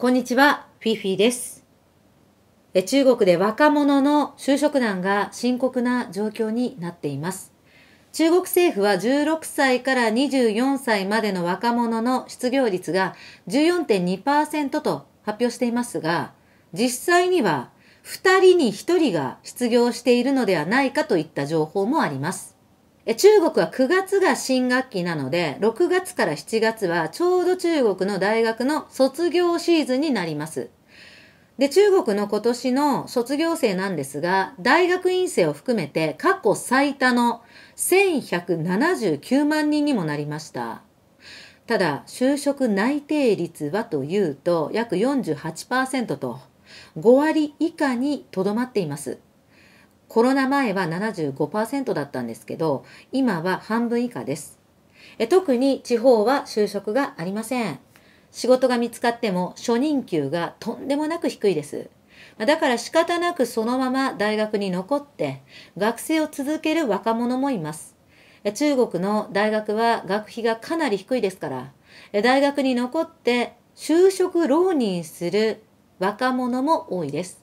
こんにちは、フィフィです。中国で若者の就職難が深刻な状況になっています。中国政府は16歳から24歳までの若者の失業率が14.2%と発表していますが、実際には2人に1人が失業しているのではないかといった情報もあります。え中国は9月が新学期なので、6月から7月はちょうど中国の大学の卒業シーズンになります。で、中国の今年の卒業生なんですが、大学院生を含めて過去最多の1179万人にもなりました。ただ、就職内定率はというと、約48%と、5割以下にとどまっています。コロナ前は75%だったんですけど、今は半分以下です。え特に地方は就職がありません。仕事が見つかっても初任給がとんでもなく低いです。だから仕方なくそのまま大学に残って学生を続ける若者もいます。中国の大学は学費がかなり低いですから、大学に残って就職浪人する若者も多いです。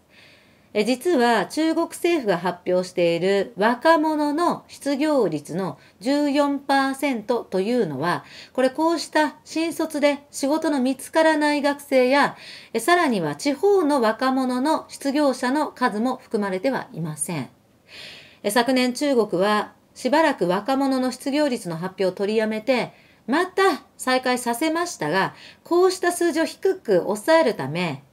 え実は中国政府が発表している若者の失業率の14%というのは、これこうした新卒で仕事の見つからない学生や、えさらには地方の若者の失業者の数も含まれてはいません。昨年中国はしばらく若者の失業率の発表を取りやめて、また再開させましたが、こうした数字を低く抑えるため、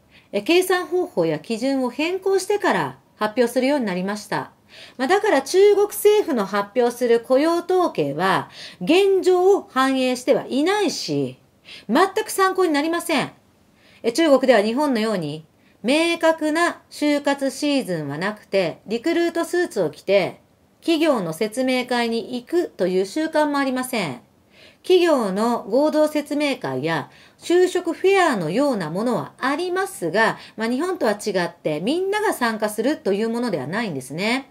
計算方法や基準を変更してから発表するようになりました。まあ、だから中国政府の発表する雇用統計は現状を反映してはいないし、全く参考になりません。中国では日本のように明確な就活シーズンはなくて、リクルートスーツを着て企業の説明会に行くという習慣もありません。企業の合同説明会や就職フェアのようなものはありますが、まあ、日本とは違ってみんなが参加するというものではないんですね。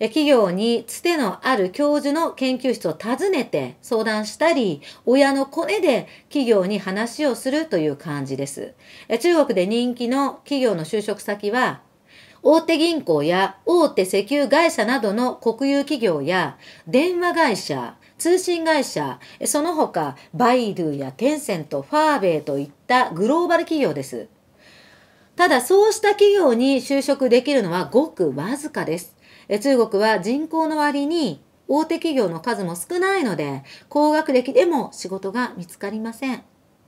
企業につてのある教授の研究室を訪ねて相談したり、親の声で企業に話をするという感じです。中国で人気の企業の就職先は、大手銀行や大手石油会社などの国有企業や電話会社、通信会社、その他、バイドゥやテンセント、ファーベイといったグローバル企業です。ただ、そうした企業に就職できるのはごくわずかです。中国は人口の割に大手企業の数も少ないので、高学歴でも仕事が見つかりません。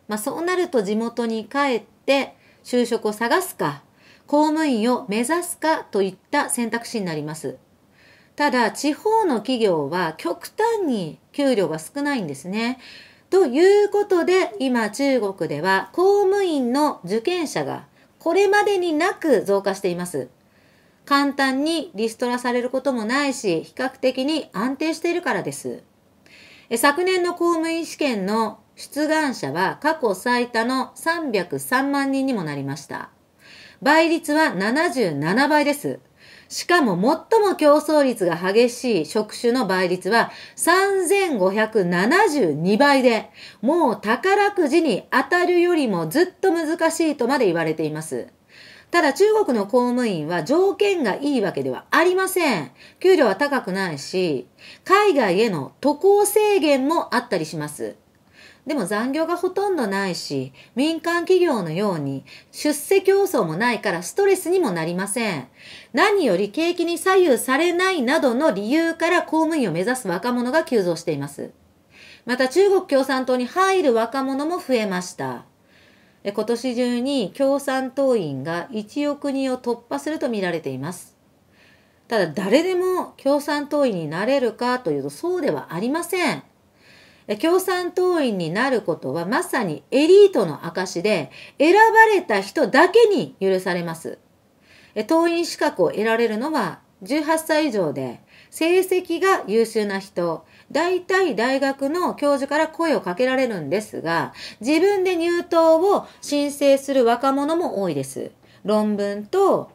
まあ、そうなると地元に帰って就職を探すか、公務員を目指すかといった選択肢になります。ただ、地方の企業は極端に給料が少ないんですね。ということで、今中国では公務員の受験者がこれまでになく増加しています。簡単にリストラされることもないし、比較的に安定しているからです。昨年の公務員試験の出願者は過去最多の303万人にもなりました。倍率は77倍です。しかも最も競争率が激しい職種の倍率は3572倍で、もう宝くじに当たるよりもずっと難しいとまで言われています。ただ中国の公務員は条件がいいわけではありません。給料は高くないし、海外への渡航制限もあったりします。でも残業がほとんどないし、民間企業のように出世競争もないからストレスにもなりません。何より景気に左右されないなどの理由から公務員を目指す若者が急増しています。また中国共産党に入る若者も増えました。今年中に共産党員が1億人を突破すると見られています。ただ誰でも共産党員になれるかというとそうではありません。共産党員になることはまさにエリートの証で、選ばれた人だけに許されます。党員資格を得られるのは18歳以上で、成績が優秀な人、大体大学の教授から声をかけられるんですが、自分で入党を申請する若者も多いです。論文と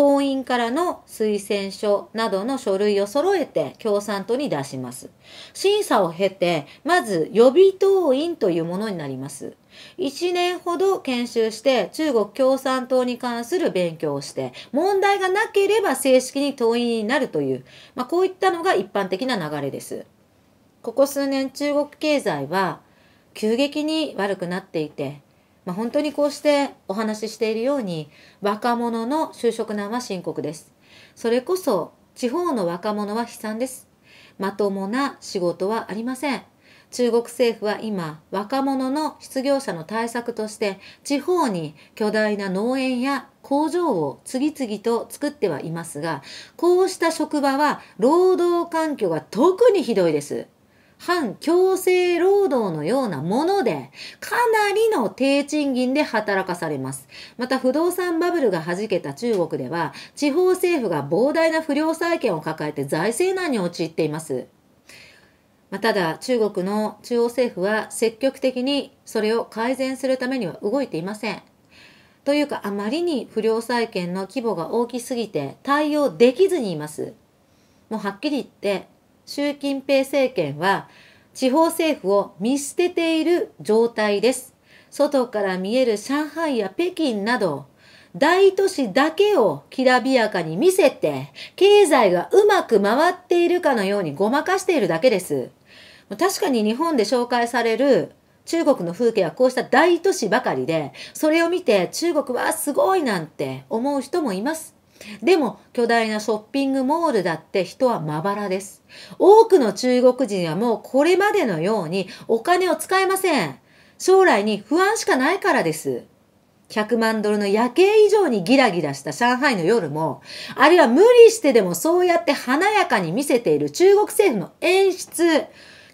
党員からの推薦書などの書類を揃えて共産党に出します。審査を経て、まず予備党員というものになります。1年ほど研修して中国共産党に関する勉強をして問題がなければ正式に党員になるという、まあ、こういったのが一般的な流れです。ここ数年中国経済は急激に悪くなっていてまあ、本当にこうしてお話ししているように若者の就職難は深刻です。それこそ地方の若者は悲惨です。まともな仕事はありません。中国政府は今若者の失業者の対策として地方に巨大な農園や工場を次々と作ってはいますがこうした職場は労働環境が特にひどいです。反強制労働のようなもので、かなりの低賃金で働かされます。また、不動産バブルが弾けた中国では、地方政府が膨大な不良債権を抱えて財政難に陥っています。まただ、中国の中央政府は積極的にそれを改善するためには動いていません。というか、あまりに不良債権の規模が大きすぎて対応できずにいます。もうはっきり言って、習近平政権は地方政府を見捨てている状態です。外から見える上海や北京など大都市だけをきらびやかに見せて経済がうまく回っているかのようにごまかしているだけです。確かに日本で紹介される中国の風景はこうした大都市ばかりで、それを見て中国はすごいなんて思う人もいます。でも巨大なショッピングモールだって人はまばらです。多くの中国人はもうこれまでのようにお金を使えません。将来に不安しかないからです。100万ドルの夜景以上にギラギラした上海の夜も、あるいは無理してでもそうやって華やかに見せている中国政府の演出、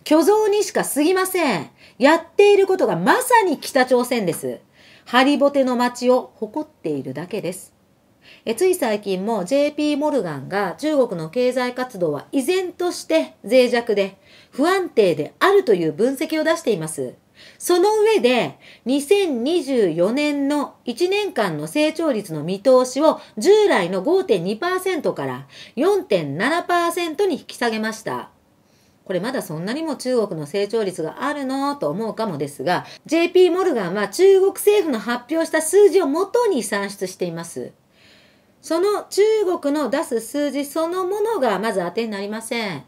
虚像にしか過ぎません。やっていることがまさに北朝鮮です。ハリボテの街を誇っているだけです。えつい最近も JP モルガンが中国の経済活動は依然として脆弱で不安定であるという分析を出しています。その上で、2024年の1年間の成長率の見通しを従来の5.2%から4.7%に引き下げました。これまだそんなにも中国の成長率があるのと思うかもですが、JP モルガンは中国政府の発表した数字を元に算出しています。その中国の出す数字そのものがまず当てになりません。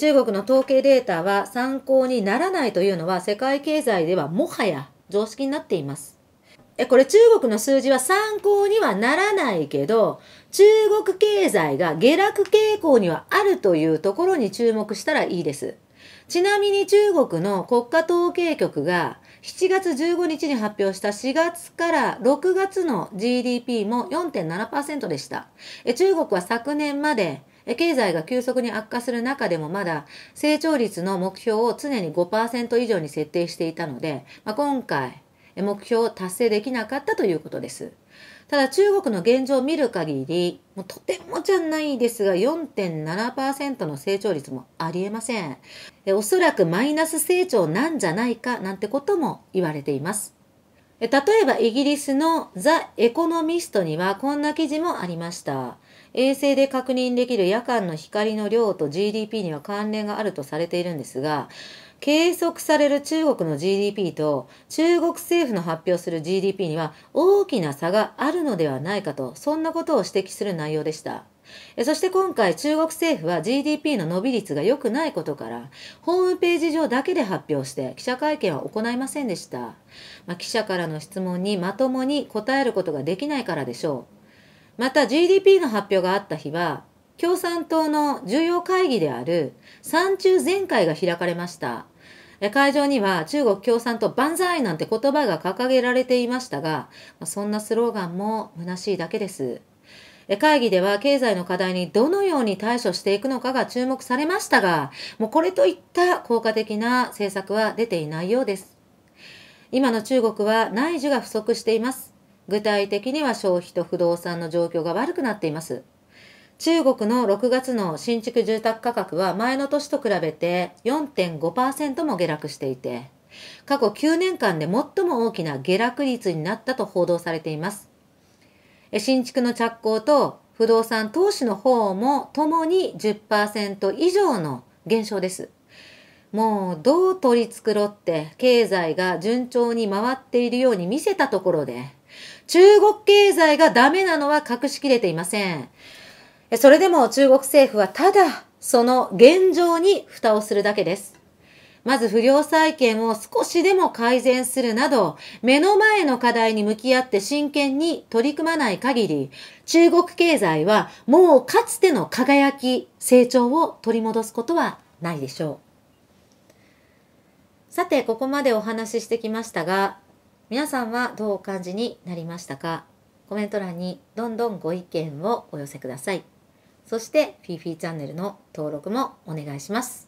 中国の統計データは参考にならないというのは世界経済ではもはや常識になっています。これ中国の数字は参考にはならないけど、中国経済が下落傾向にはあるというところに注目したらいいです。ちなみに中国の国家統計局が7月15日に発表した4月から6月の GDP も4.7%でした。中国は昨年まで経済が急速に悪化する中でもまだ成長率の目標を常に5%以上に設定していたので、まあ、今回、目標を達成できなかったということです。ただ中国の現状を見る限り、もうとてもじゃないですが4.7%の成長率もありえませんおそらくマイナス成長なんじゃないかなんてことも言われています。例えばイギリスのザ・エコノミストにはこんな記事もありました。衛星で確認できる夜間の光の量と GDP には関連があるとされているんですが、計測される中国の GDP と中国政府の発表する GDP には大きな差があるのではないかと、そんなことを指摘する内容でした。そして今回中国政府は GDP の伸び率が良くないことから、ホームページ上だけで発表して記者会見は行いませんでした。まあ、記者からの質問にまともに答えることができないからでしょう。また GDP の発表があった日は、共産党の重要会議である三中全会が開かれました。会場には中国共産党万歳なんて言葉が掲げられていましたが、そんなスローガンも虚しいだけです。会議では経済の課題にどのように対処していくのかが注目されましたが、もうこれといった効果的な政策は出ていないようです。今の中国は内需が不足しています。具体的には消費と不動産の状況が悪くなっています。中国の6月の新築住宅価格は前の年と比べて4.5%も下落していて、過去9年間で最も大きな下落率になったと報道されています。新築の着工と不動産投資の方もともに10%以上の減少です。もうどう取り繕って経済が順調に回っているように見せたところで、中国経済がダメなのは隠しきれていません。それでも中国政府はただその現状に蓋をするだけです。まず不良債権を少しでも改善するなど、目の前の課題に向き合って真剣に取り組まない限り、中国経済はもうかつての輝き、成長を取り戻すことはないでしょう。さて、ここまでお話ししてきましたが、皆さんはどうお感じになりましたかコメント欄にどんどんご意見をお寄せください。そしてフィーフィーチャンネルの登録もお願いします。